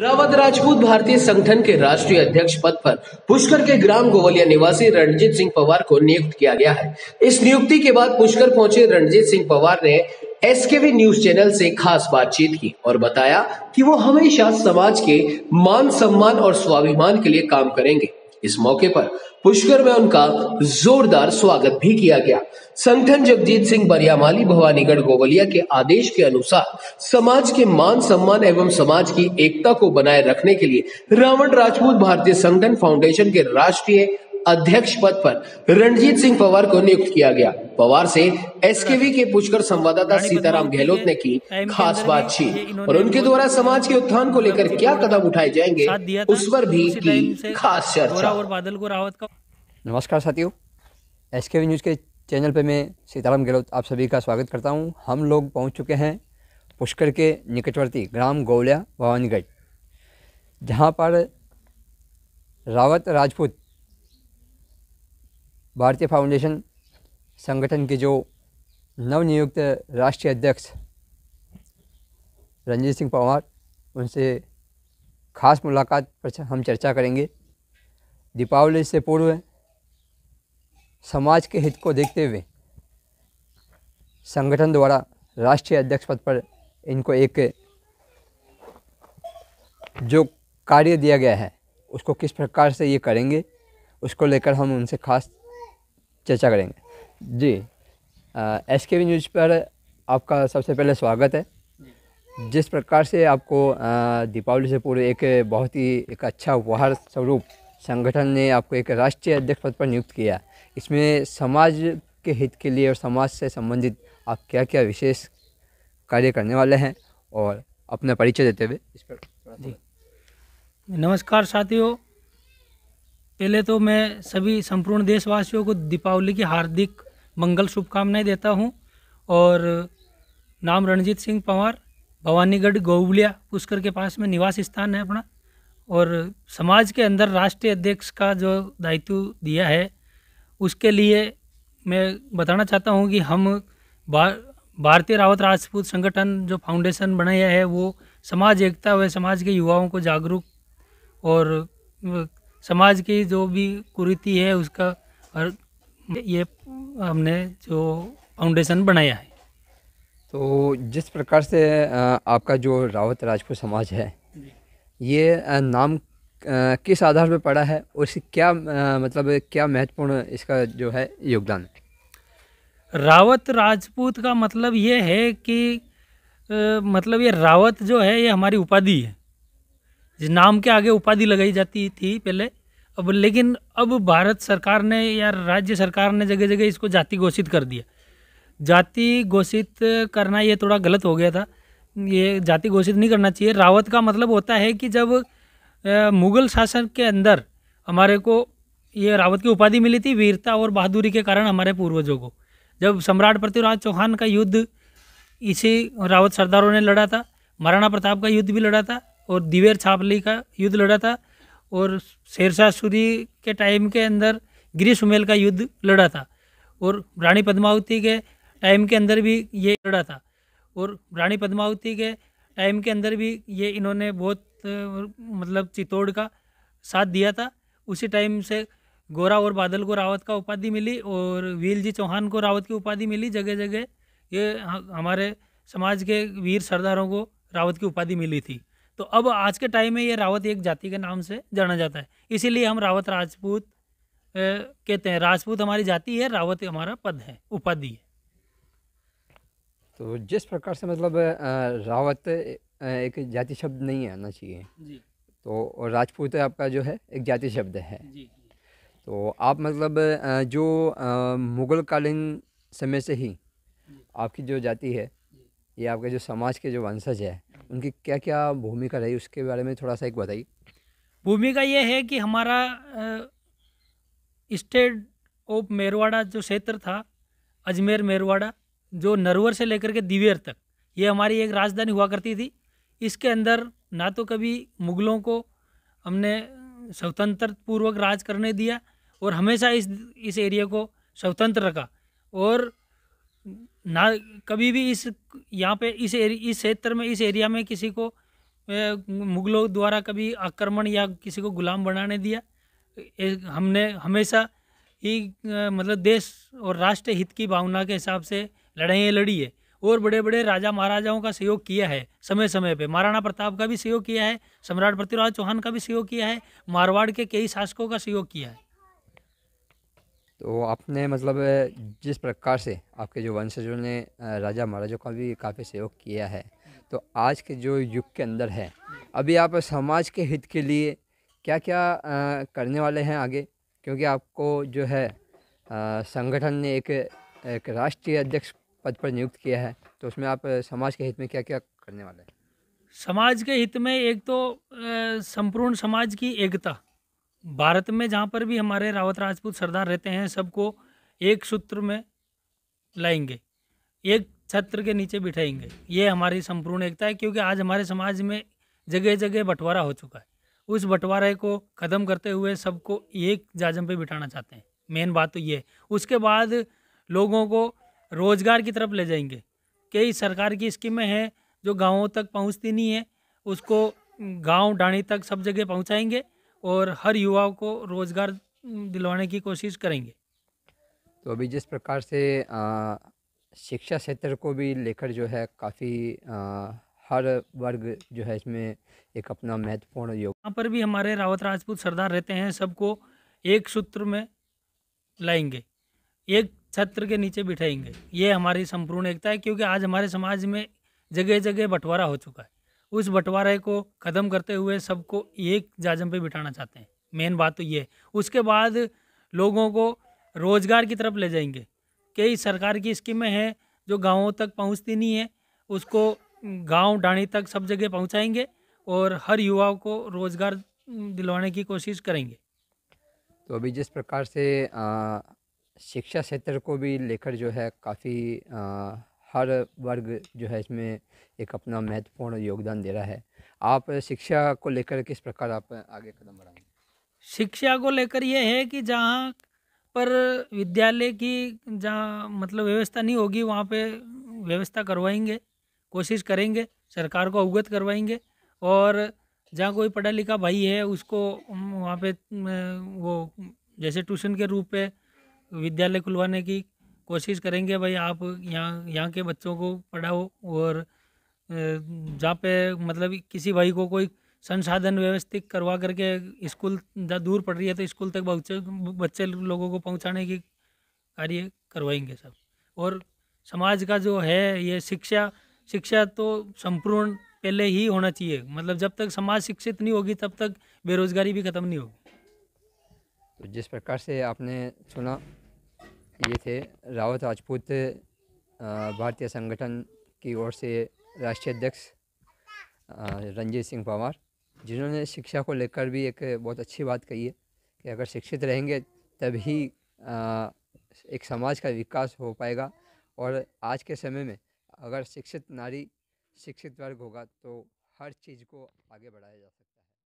रावत राजपूत भारतीय संगठन के राष्ट्रीय अध्यक्ष पद पर पुष्कर के ग्राम गोवलिया निवासी रणजीत सिंह पवार को नियुक्त किया गया है इस नियुक्ति के बाद पुष्कर पहुंचे रणजीत सिंह पवार ने एसकेवी न्यूज चैनल से खास बातचीत की और बताया कि वो हमेशा समाज के मान सम्मान और स्वाभिमान के लिए काम करेंगे इस मौके पर पुष्कर में उनका जोरदार स्वागत भी किया गया संगठन जगजीत सिंह बरियामाली भवानीगढ़ गोवलिया के आदेश के अनुसार समाज के मान सम्मान एवं समाज की एकता को बनाए रखने के लिए रावण राजपूत भारतीय संगठन फाउंडेशन के राष्ट्रीय अध्यक्ष पद पर रणजीत सिंह पवार को नियुक्त किया गया पवार से एसकेवी के पूछकर संवाददाता सीताराम गहलोत ने की खास बातचीत और उनके द्वारा समाज के उत्थान को लेकर क्या कदम उठाए जाएंगे उस पर भी की खास चर्चा और बादल को रावत का नमस्कार साथियों एसकेवी न्यूज के चैनल पर मैं सीताराम गहलोत आप सभी का स्वागत करता हूँ हम लोग पहुँच चुके हैं पुष्कर के निकटवर्ती ग्राम गौलिया भवानीगढ़ जहाँ पर रावत राजपूत भारतीय फाउंडेशन संगठन के जो नवनियुक्त राष्ट्रीय अध्यक्ष रंजीत सिंह पवार उनसे खास मुलाकात पर हम चर्चा करेंगे दीपावली से पूर्व समाज के हित को देखते हुए संगठन द्वारा राष्ट्रीय अध्यक्ष पद पर इनको एक जो कार्य दिया गया है उसको किस प्रकार से ये करेंगे उसको लेकर हम उनसे खास चर्चा करेंगे G S K V news पर आपका सबसे पहले स्वागत है जिस प्रकार से आपको दीपावली से पूर्व एक बहुत ही एक अच्छा उपहार स्वरूप संगठन ने आपको एक राष्ट्रीय अध्यक्ष पद पर नियुक्त किया इसमें समाज के हित के लिए और समाज से संबंधित आप क्या क्या विशेष कार्य करने वाले हैं और अपना परिचय देते हुए इस पर जी नमस्कार साथियों पहले तो मैं सभी संपूर्ण देशवासियों को दीपावली की हार्दिक मंगल शुभकामनाएं देता हूं और नाम रणजीत सिंह पंवार भवानीगढ़ गोवलिया पुष्कर के पास में निवास स्थान है अपना और समाज के अंदर राष्ट्रीय अध्यक्ष का जो दायित्व दिया है उसके लिए मैं बताना चाहता हूँ कि हम भारतीय रावत राजपूत संगठन जो फाउंडेशन बनाया है वो समाज एकता व समाज के युवाओं को जागरूक और समाज की जो भी कुरीति है उसका और ये हमने जो फाउंडेशन बनाया है तो जिस प्रकार से आपका जो रावत राजपूत समाज है ये नाम किस आधार पर पड़ा है और इसकी क्या मतलब क्या महत्वपूर्ण इसका जो है योगदान रावत राजपूत का मतलब ये है कि मतलब ये रावत जो है ये हमारी उपाधि है नाम के आगे उपाधि लगाई जाती थी पहले अब लेकिन अब भारत सरकार ने या राज्य सरकार ने जगह जगह इसको जाति घोषित कर दिया जाति घोषित करना ये थोड़ा गलत हो गया था ये जाति घोषित नहीं करना चाहिए रावत का मतलब होता है कि जब मुगल शासन के अंदर हमारे को ये रावत की उपाधि मिली थी वीरता और बहादुरी के कारण हमारे पूर्वजों को जब सम्राट पृथ्वीराज चौहान का युद्ध इसी रावत सरदारों ने लड़ा था महाराणा प्रताप का युद्ध भी लड़ा था और दिवेर छापली का युद्ध लड़ा था और शेरशाह सूरी के टाइम के अंदर गिरीश उमेल का युद्ध लड़ा था और रानी पद्मावती के टाइम के अंदर भी ये लड़ा था और रानी पद्मावती के टाइम के अंदर भी ये इन्होंने बहुत मतलब चित्तौड़ का साथ दिया था उसी टाइम से गोरा और बादल को रावत का उपाधि मिली और वीर जी चौहान को रावत की उपाधि मिली जगह जगह ये हमारे समाज के वीर सरदारों को रावत की उपाधि मिली थी तो अब आज के टाइम में ये रावत एक जाति के नाम से जाना जाता है इसीलिए हम रावत राजपूत कहते हैं राजपूत हमारी जाति है रावत हमारा पद है उपाधि है तो जिस प्रकार से मतलब रावत एक जाति शब्द नहीं आना चाहिए जी तो राजपूत आपका जो है एक जाति शब्द है जी तो आप मतलब जो मुग़ल कालीन समय से ही आपकी जो जाति है ये आपके जो समाज के जो वंशज है उनकी क्या क्या भूमिका रही उसके बारे में थोड़ा सा एक बताइए भूमिका ये है कि हमारा स्टेट ऑफ मेरवाड़ा जो क्षेत्र था अजमेर मेरवाड़ा जो नरवर से लेकर के दिवेर तक ये हमारी एक राजधानी हुआ करती थी इसके अंदर ना तो कभी मुग़लों को हमने स्वतंत्र पूर्वक राज करने दिया और हमेशा इस इस एरिया को स्वतंत्र रखा और ना कभी भी इस यहाँ पे इस एर इस क्षेत्र में इस एरिया में किसी को मुगलों द्वारा कभी आक्रमण या किसी को गुलाम बनाने दिया हमने हमेशा ही मतलब देश और राष्ट्र हित की भावना के हिसाब से लड़ाई लड़ी है और बड़े बड़े राजा महाराजाओं का सहयोग किया है समय समय पे महाराणा प्रताप का भी सहयोग किया है सम्राट पृथ्वीराज चौहान का भी सहयोग किया है मारवाड़ के कई शासकों का सहयोग किया है तो आपने मतलब जिस प्रकार से आपके जो वंशजों ने राजा महाराजों का भी काफ़ी सहयोग किया है तो आज के जो युग के अंदर है अभी आप समाज के हित के लिए क्या क्या करने वाले हैं आगे क्योंकि आपको जो है संगठन ने एक एक राष्ट्रीय अध्यक्ष पद पर नियुक्त किया है तो उसमें आप समाज के हित में क्या क्या करने वाले हैं समाज के हित में एक तो संपूर्ण समाज की एकता भारत में जहाँ पर भी हमारे रावत राजपूत सरदार रहते हैं सबको एक सूत्र में लाएंगे एक छत्र के नीचे बिठाएंगे ये हमारी संपूर्ण एकता है क्योंकि आज हमारे समाज में जगह जगह बंटवारा हो चुका है उस बंटवारे को ख़त्म करते हुए सबको एक जाजम पे बिठाना चाहते हैं मेन बात तो ये उसके बाद लोगों को रोज़गार की तरफ ले जाएंगे कई सरकार की स्कीमें हैं जो गाँवों तक पहुँचती नहीं है उसको गाँव डाणी तक सब जगह पहुँचाएंगे और हर युवाओं को रोज़गार दिलवाने की कोशिश करेंगे तो अभी जिस प्रकार से आ, शिक्षा क्षेत्र को भी लेकर जो है काफ़ी हर वर्ग जो है इसमें एक अपना महत्वपूर्ण योग यहाँ पर भी हमारे रावत राजपूत सरदार रहते हैं सबको एक सूत्र में लाएंगे एक छत्र के नीचे बिठाएंगे ये हमारी संपूर्ण एकता है क्योंकि आज हमारे समाज में जगह जगह बंटवारा हो चुका है उस बंटवारे को ख़त्म करते हुए सबको एक जाजम पे बिठाना चाहते हैं मेन बात तो ये है उसके बाद लोगों को रोज़गार की तरफ ले जाएंगे कई सरकार की स्कीमें हैं जो गाँवों तक पहुँचती नहीं है उसको गाँव डाणी तक सब जगह पहुँचाएँगे और हर युवा को रोज़गार दिलवाने की कोशिश करेंगे तो अभी जिस प्रकार से आ, शिक्षा क्षेत्र को भी लेकर जो है काफ़ी हर वर्ग जो है इसमें एक अपना महत्वपूर्ण योगदान दे रहा है आप शिक्षा को लेकर किस प्रकार आप आगे कदम बढ़ाएंगे शिक्षा को लेकर यह है कि जहाँ पर विद्यालय की जहाँ मतलब व्यवस्था नहीं होगी वहाँ पे व्यवस्था करवाएंगे कोशिश करेंगे सरकार को अवगत करवाएंगे और जहाँ कोई पढ़ा लिखा भाई है उसको वहाँ पे वो जैसे ट्यूशन के रूप पे विद्यालय खुलवाने की कोशिश करेंगे भाई आप यहाँ यहाँ के बच्चों को पढ़ाओ और जहाँ पे मतलब किसी भाई को कोई संसाधन व्यवस्थित करवा करके स्कूल जहाँ दूर पड़ रही है तो स्कूल तक बच्चे बच्चे लोगों को पहुँचाने की कार्य करवाएंगे सब और समाज का जो है ये शिक्षा शिक्षा तो संपूर्ण पहले ही होना चाहिए मतलब जब तक समाज शिक्षित नहीं होगी तब तक बेरोजगारी भी खत्म नहीं होगी तो जिस प्रकार से आपने सुना ये थे रावत राजपूत भारतीय संगठन की ओर से राष्ट्रीय अध्यक्ष रंजीत सिंह पवार जिन्होंने शिक्षा को लेकर भी एक बहुत अच्छी बात कही है कि अगर शिक्षित रहेंगे तभी एक समाज का विकास हो पाएगा और आज के समय में अगर शिक्षित नारी शिक्षित वर्ग होगा तो हर चीज़ को आगे बढ़ाया जा सकता है